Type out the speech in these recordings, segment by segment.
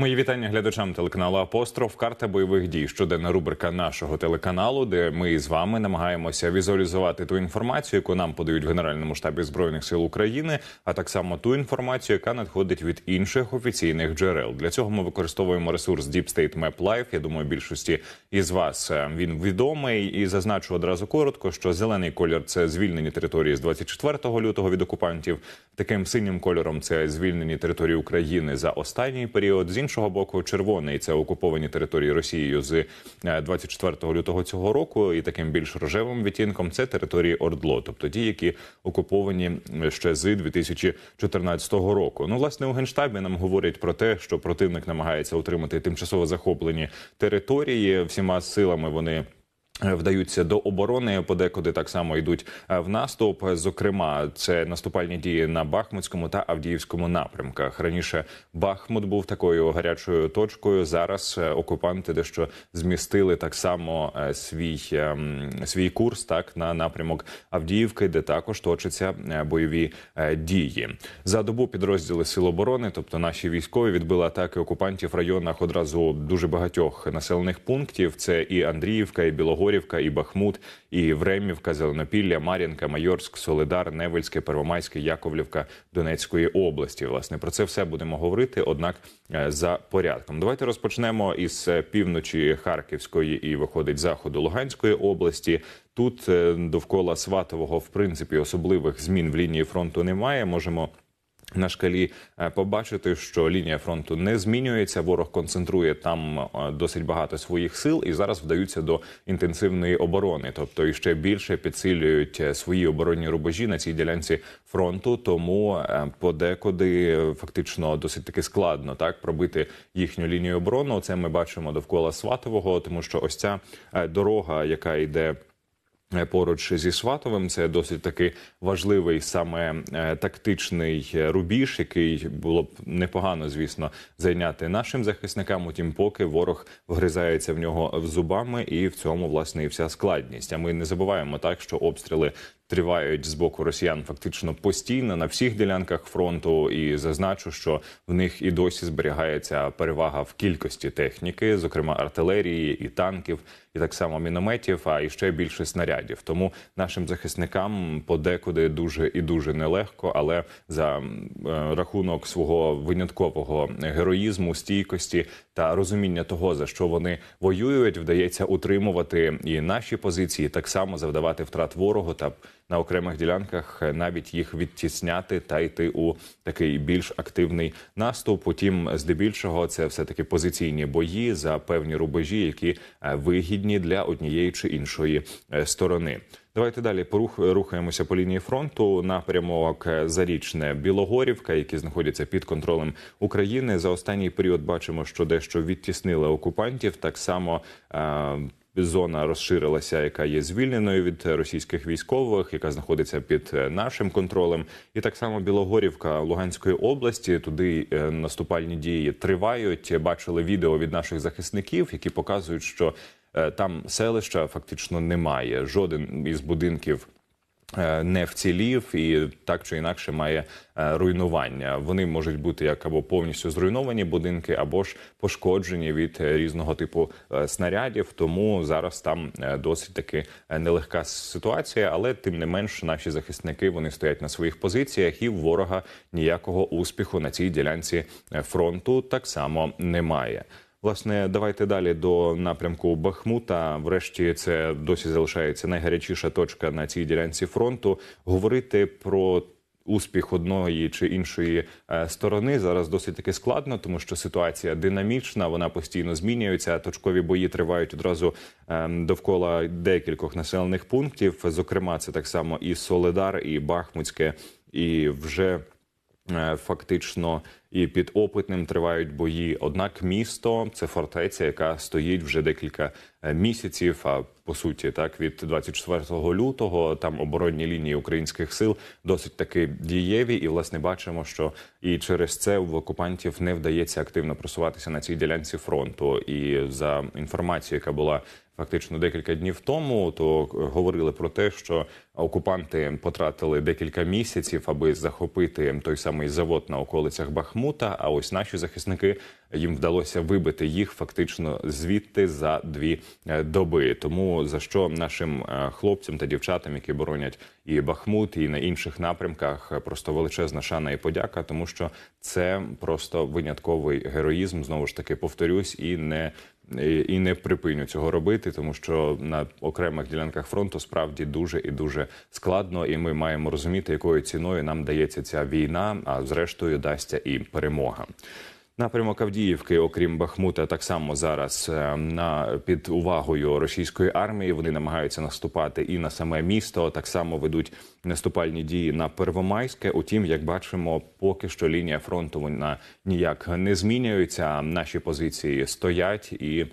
Мої вітання глядачам телеканалу Апостроф. Карта бойових дій. Щоденна рубрика нашого телеканалу, де ми з вами намагаємося візуалізувати ту інформацію, яку нам подають в Генеральному штабі збройних сил України, а так само ту інформацію, яка надходить від інших офіційних джерел. Для цього ми використовуємо ресурс Deep State Map Live. Я думаю, більшості із вас е, він відомий. І зазначу одразу коротко, що зелений колір це звільнені території з 24 лютого від окупантів. Таким синім кольором це звільнені території України за останній період. З іншого боку, червоний це окуповані території Росією з 24 е, лютого цього року, і таким більш рожевим відтінком це території Ордло, тобто ті, які окуповані ще з 2014 року. Ну, власне, у генштабі нам говорять про те, що противник намагається отримати тимчасово захоплені території всіма силами. Вони Е, вдаються до оборони, подекуди так само йдуть е, в наступ. Зокрема, це наступальні дії на Бахмутському та Авдіївському напрямках. Раніше Бахмут був такою гарячою точкою. Зараз е, окупанти дещо змістили так само свій ем, свій курс, так на напрямок Авдіївки, де також точаться бойові дії. За добу підрозділи сил оборони, тобто наші військові, відбили атаки окупантів в районах одразу дуже багатьох населених пунктів. Це і Андріївка, і Білого. Горлівка, і Бахмут, і Времівка, Зеленопілля, Мар'їнка, Майорськ, Солидар, Невельське, Первомайське, Яковлівка Донецької області. Власне про це все будемо говорити. Однак е, за порядком, давайте розпочнемо із е, півночі Харківської і виходить заходу Луганської області. Тут е, довкола Сватового в принципі особливих змін в лінії фронту немає. Можемо. На шкалі е, побачити, що лінія фронту не змінюється. Ворог концентрує там е, досить багато своїх сил і зараз вдаються до інтенсивної оборони, тобто іще більше підсилюють е, свої оборонні рубежі на цій ділянці фронту. Тому подекуди фактично досить таки складно так пробити їхню лінію оборону. Це ми бачимо довкола Сватового, тому що ось ця дорога, яка йде. Е, поруч зі Сватовим це досить таки важливий саме е, тактичний е, рубіж, який було б непогано, звісно, зайняти нашим захисникам. Утім, поки ворог вгризається в нього зубами, і в цьому власне і вся складність. А ми не забуваємо так, що обстріли тривають з боку росіян фактично постійно на всіх ділянках фронту. І зазначу, що в них і досі зберігається перевага в кількості техніки, зокрема артилерії і танків, і так само мінометів, а і ще більше снарядів. Тому нашим захисникам подекуди дуже і дуже нелегко, але за е, рахунок свого виняткового героїзму, стійкості та розуміння того, за що вони воюють, вдається утримувати і наші позиції, так само завдавати втрат ворогу та на окремих ділянках е, навіть їх відтісняти та йти у такий більш активний наступ. Утім, здебільшого, це все таки позиційні бої за певні рубежі, які е, вигідні для однієї чи іншої е, сторони. Давайте далі порух рухаємося по лінії фронту. Напрямок Зарічне Білогорівка, які знаходяться під контролем України. За останній період бачимо, що дещо відтіснили окупантів. Так само Зона розширилася, яка є звільненою від російських військових, яка знаходиться під е, нашим контролем, і так само Білогорівка Луганської області. Туди е, наступальні дії тривають. Бачили відео від наших захисників, які показують, що е, там селища фактично немає. Жоден із будинків Е, не вцілів і так чи інакше має е, руйнування. Вони можуть бути як або повністю зруйновані будинки, або ж пошкоджені від е, різного типу снарядів. Тому зараз там досить таки нелегка ситуація, але тим не менш наші захисники вони стоять на своїх позиціях, і в ворога ніякого успіху на цій ділянці фронту так само немає. Власне, давайте далі до напрямку Бахмута. Врешті це досі залишається найгарячіша точка на цій ділянці фронту. Говорити про успіх одної чи іншої е, сторони зараз досить таки складно, тому що ситуація динамічна, вона постійно змінюється. Точкові бої тривають одразу ем, довкола декількох населених пунктів. Зокрема, це так само і Соледар, і Бахмутське, і вже е, фактично і під опитним тривають бої. Однак, місто це фортеця, яка стоїть вже декілька е, місяців. А по суті, так від 24 лютого там оборонні лінії українських сил досить таки дієві, і власне бачимо, що і через це в окупантів не вдається активно просуватися на цій ділянці фронту. І за інформацією, яка була фактично декілька днів тому, то е, говорили про те, що окупанти потратили декілька місяців, аби захопити той самий завод на околицях Бахмут. Бахмута. А ось наші захисники їм вдалося вибити їх фактично звідти за дві е, доби. Тому за що нашим е, хлопцям та дівчатам, які боронять і Бахмут, і на інших напрямках, е, просто величезна шана і подяка, тому що це просто винятковий героїзм. Знову ж таки повторюсь і не і, не припиню цього робити, тому що на окремих ділянках фронту справді дуже і дуже складно, і ми маємо розуміти, якою ціною нам дається ця війна а зрештою дасться і перемога. Напрямок Авдіївки, окрім Бахмута, так само зараз е, на під увагою російської армії. Вони намагаються наступати і на саме місто. Так само ведуть наступальні дії на Первомайське. Утім, як бачимо, поки що лінія фронту вона ніяк не змінюється. Наші позиції стоять і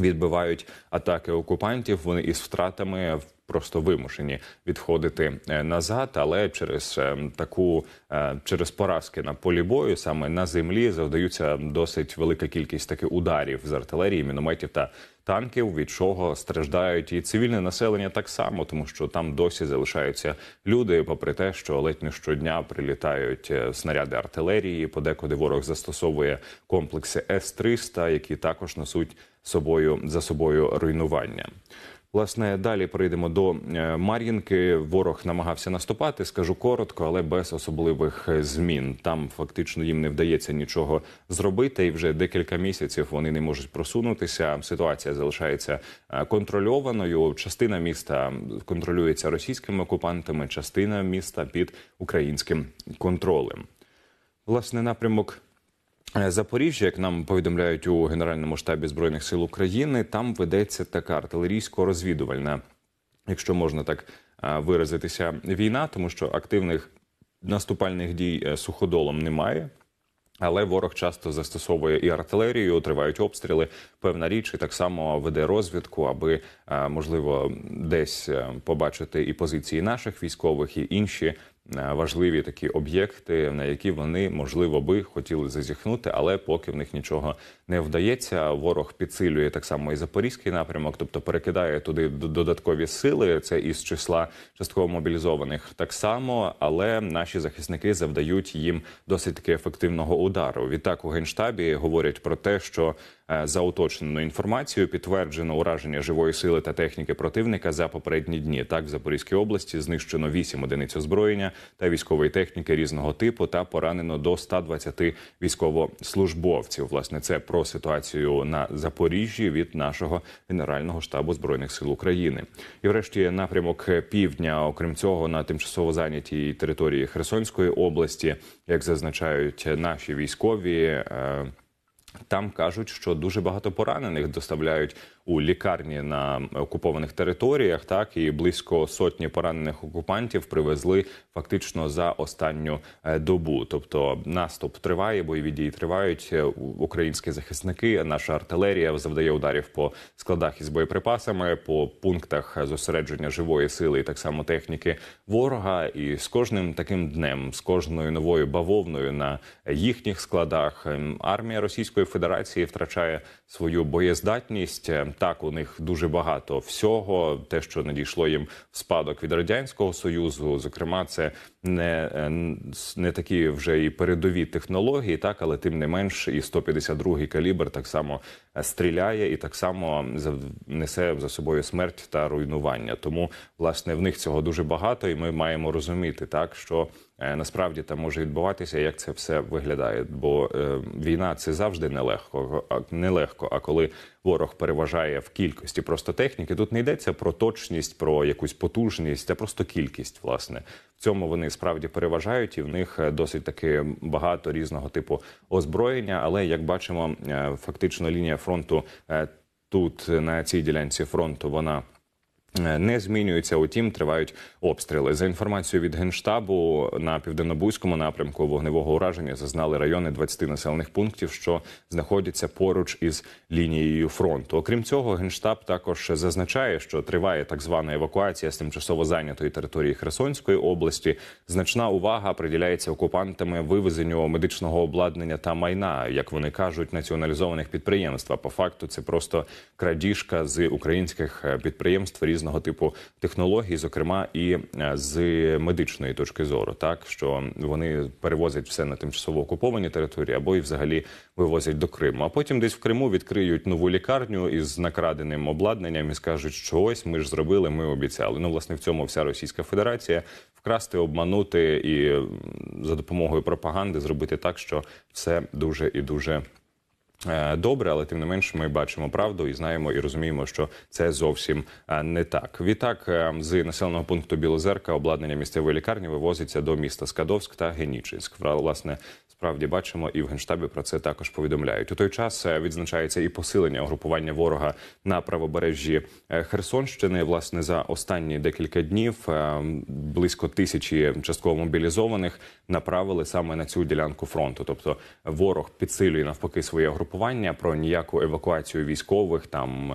відбивають атаки окупантів. Вони із втратами в просто вимушені відходити е, назад. Але через е, таку е, через поразки на полі бою, саме на землі, завдаються досить велика кількість таких ударів з артилерії, мінометів та танків, від чого страждають і цивільне населення так само, тому що там досі залишаються люди. Попри те, що ледь не щодня прилітають снаряди артилерії, подекуди ворог застосовує комплекси С 300 які також несуть собою за собою руйнування. Власне, далі прийдемо до е, Мар'їнки. Ворог намагався наступати. Скажу коротко, але без особливих е, змін. Там фактично їм не вдається нічого зробити, і вже декілька місяців вони не можуть просунутися. Ситуація залишається е, контрольованою. Частина міста контролюється російськими окупантами, частина міста під українським контролем. Власне напрямок Е, Запоріжжя, як нам повідомляють у Генеральному штабі збройних сил України, там ведеться така артилерійсько-розвідувальна, якщо можна так е, виразитися, війна, тому що активних наступальних дій е, суходолом немає. Але ворог часто застосовує і артилерію, тривають обстріли. Певна річ і так само веде розвідку, аби можливо десь побачити і позиції наших військових, і інші Е, важливі такі об'єкти, на які вони можливо би хотіли зазіхнути, але поки в них нічого не вдається. Ворог підсилює так само і запорізький напрямок, тобто перекидає туди додаткові сили. Це із числа частково мобілізованих так само, але наші захисники завдають їм досить таки ефективного удару. Відтак у генштабі говорять про те, що Е, за уточненою інформацією підтверджено ураження живої сили та техніки противника за попередні дні. Так в Запорізькій області знищено 8 одиниць озброєння та військової техніки різного типу та поранено до 120 військовослужбовців. Власне, це про ситуацію на Запоріжжі від нашого генерального штабу збройних сил України. І, врешті, напрямок півдня, окрім цього, на тимчасово зайнятій території Херсонської області, як зазначають наші військові. Е, там кажуть, що дуже багато поранених доставляють у лікарні на окупованих територіях. Так і близько сотні поранених окупантів привезли фактично за останню е, добу. Тобто наступ триває, бойові дії тривають. Е, українські захисники, наша артилерія завдає ударів по складах із боєприпасами, по пунктах зосередження живої сили і так само техніки ворога. І з кожним таким днем, з кожною новою бавовною на їхніх складах, ем, армія Російської Федерації втрачає свою боєздатність. Е, так у них дуже багато всього, те, що надійшло їм в спадок від радянського союзу, зокрема, це не е, не такі вже і передові технології, так але тим не менш, і 152-й калібр так само е, стріляє і так само несе за собою смерть та руйнування. Тому власне в них цього дуже багато, і ми маємо розуміти так, що. Е, насправді там може відбуватися, як це все виглядає, бо е, війна це завжди нелегко, нелегко. А коли ворог переважає в кількості просто техніки, тут не йдеться про точність, про якусь потужність, а просто кількість, власне цьому вони справді переважають, і в них е, досить таки багато різного типу озброєння. Але як бачимо, е, фактично лінія фронту е, тут на цій ділянці фронту вона не змінюються. Утім, тривають обстріли. За інформацією від генштабу на південнобузькому напрямку вогневого ураження зазнали райони 20 населених пунктів, що знаходяться поруч із лінією фронту. Окрім цього, генштаб також зазначає, що триває так звана евакуація з тимчасово зайнятої території Херсонської області. Значна увага приділяється окупантами вивезенню медичного обладнання та майна, як вони кажуть, націоналізованих підприємств. А По факту це просто крадіжка з українських е, підприємств різних різного типу технологій, зокрема і е, з медичної точки зору, так що вони перевозять все на тимчасово окуповані території або і взагалі вивозять до Криму. А потім десь в Криму відкриють нову лікарню із накраденим обладнанням і скажуть, що ось ми ж зробили, ми обіцяли. Ну, власне, в цьому вся Російська Федерація вкрасти, обманути і за допомогою пропаганди зробити так, що все дуже і дуже. Е, добре, але тим не менше ми бачимо правду і знаємо і розуміємо, що це зовсім е, не так. Відтак е, з населеного пункту Білозерка обладнання місцевої лікарні вивозиться до міста Скадовськ та Генічинськ. Власне, Справді бачимо, і в генштабі про це також повідомляють. У той час е, відзначається і посилення угрупування ворога на правобережжі е, Херсонщини. Власне за останні декілька днів е, близько тисячі частково мобілізованих направили саме на цю ділянку фронту. Тобто ворог підсилює навпаки своє групування про ніяку евакуацію військових. Там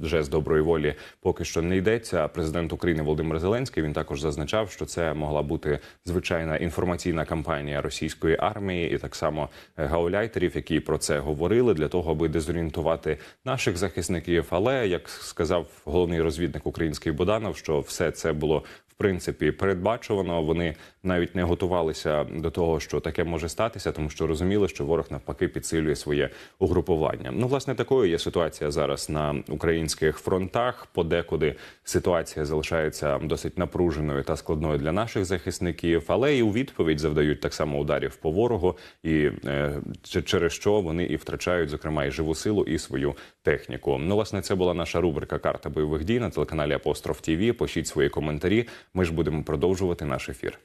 вже з доброї волі поки що не йдеться. Президент України Володимир Зеленський він також зазначав, що це могла бути звичайна інформаційна кампанія російської армії і так само е, гауляйтерів, які про це говорили, для того, аби дезорієнтувати наших захисників. Але як сказав головний розвідник Український Боданов, що все це було в принципі передбачувано. Вони навіть не готувалися до того, що таке може статися, тому що розуміли, що ворог навпаки підсилює своє угрупування. Ну, власне, такою є ситуація зараз на українських фронтах. Подекуди ситуація залишається досить напруженою та складною для наших захисників, але і у відповідь завдають так само ударів по ворогу, і е, через що вони і втрачають зокрема і живу силу, і свою техніку. Ну, власне, це була наша рубрика Карта бойових дій на телеканалі Апостроф Тіві. Пишіть свої коментарі. Ми ж будемо продовжувати наш ефір.